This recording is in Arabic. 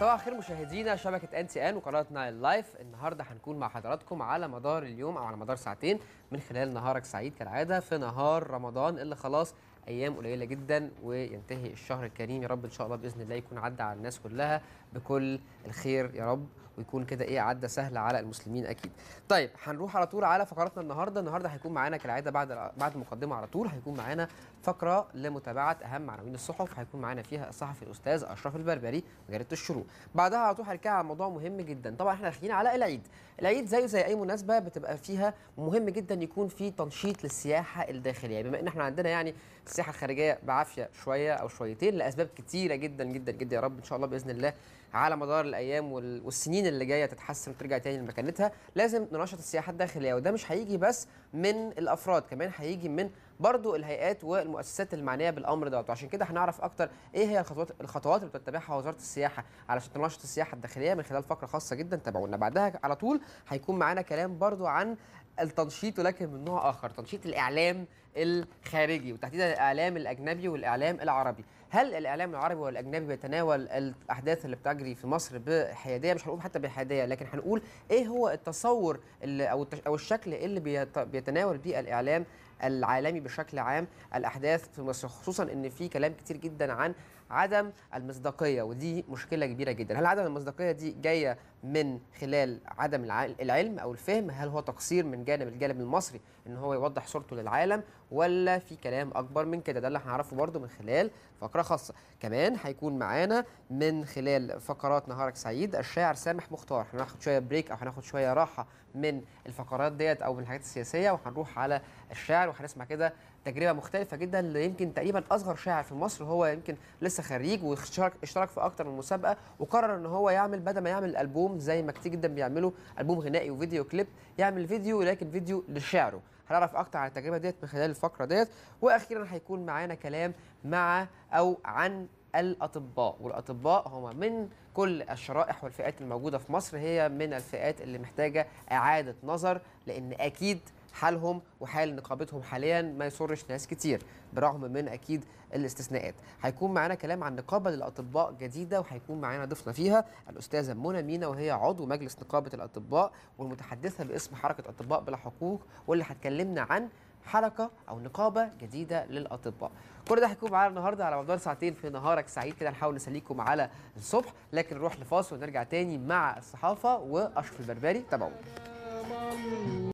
صباح الخير مشاهدينا شبكة ان تي ان وقناة اللايف النهاردة هنكون مع حضراتكم على مدار اليوم أو على مدار ساعتين من خلال نهارك سعيد كالعادة في نهار رمضان اللي خلاص ايام قليله جدا وينتهي الشهر الكريم يا رب ان شاء الله باذن الله يكون عدى على الناس كلها بكل الخير يا رب ويكون كده ايه عدى سهل على المسلمين اكيد طيب هنروح على طول على فقراتنا النهارده النهارده هيكون معانا كالعاده بعد بعد المقدمه على طول هيكون معانا فقره لمتابعه اهم عناوين الصحف هيكون معانا فيها الصحفي الاستاذ اشرف البربري وجريده الشروق بعدها على طول هنتكلم على موضوع مهم جدا طبعا احنا داخلين على العيد العيد زيه زي اي مناسبه بتبقى فيها مهم جدا يكون في تنشيط للسياحه الداخليه بما ان احنا عندنا يعني السياحه الخارجيه بعافيه شويه او شويتين لاسباب كتيره جدا جدا جدا يا رب ان شاء الله باذن الله على مدار الايام والسنين اللي جايه تتحسن وترجع تاني لمكانتها لازم ننشط السياحه الداخليه وده مش هيجي بس من الافراد كمان هيجي من برضو الهيئات والمؤسسات المعنيه بالامر دوت وعشان كده هنعرف اكتر ايه هي الخطوات الخطوات اللي بتتبعها وزاره السياحه علشان تنشط السياحه الداخليه من خلال فقره خاصه جدا تابعونا بعدها على طول هيكون معانا كلام برضو عن التنشيط ولكن من نوع اخر تنشيط الاعلام الخارجي وتحديدا الاعلام الاجنبي والاعلام العربي هل الاعلام العربي والاجنبي بيتناول الاحداث اللي بتجري في مصر بحياديه مش هنقول حتى بحياديه لكن هنقول ايه هو التصور اللي او او الشكل اللي بيتناول بيه الاعلام العالمي بشكل عام الاحداث في مصر خصوصا ان في كلام كتير جدا عن عدم المصداقيه ودي مشكله كبيره جدا هل عدم المصداقيه دي جايه من خلال عدم العلم او الفهم هل هو تقصير من جانب الجانب المصري ان هو يوضح صورته للعالم ولا في كلام اكبر من كده ده اللي هنعرفه برده من خلال فقره خاصه كمان هيكون معانا من خلال فقرات نهارك سعيد الشاعر سامح مختار هناخد شويه بريك او هناخد شويه راحه من الفقرات ديت او من الحاجات السياسيه وهنروح على الشاعر وهنسمع كده تجربه مختلفه جدا يمكن تقريبا اصغر شاعر في مصر هو يمكن لسه لسه خريج واشترك اشترك في اكتر من مسابقه وقرر ان هو يعمل بدل ما يعمل البوم زي ما كتير جدا بيعملوا البوم غنائي وفيديو كليب يعمل فيديو لكن فيديو لشعره هنعرف اكتر عن التجربه ديت من خلال الفقره ديت واخيرا هيكون معانا كلام مع او عن الاطباء والاطباء هم من كل الشرائح والفئات الموجوده في مصر هي من الفئات اللي محتاجه اعاده نظر لان اكيد حالهم وحال نقابتهم حاليا ما يسرش ناس كتير برغم من اكيد الاستثناءات هيكون معانا كلام عن نقابه للاطباء جديده وهيكون معانا ضيفنا فيها الاستاذه منى مينا وهي عضو مجلس نقابه الاطباء والمتحدثه باسم حركه اطباء بلا حقوق واللي هتكلمنا عن حركه او نقابه جديده للاطباء كل ده هيكون معانا النهارده على مدار ساعتين في نهارك سعيد كده نحاول نسليكم على الصبح لكن نروح لفاصل ونرجع تاني مع الصحافه واشرف البربري تابعونا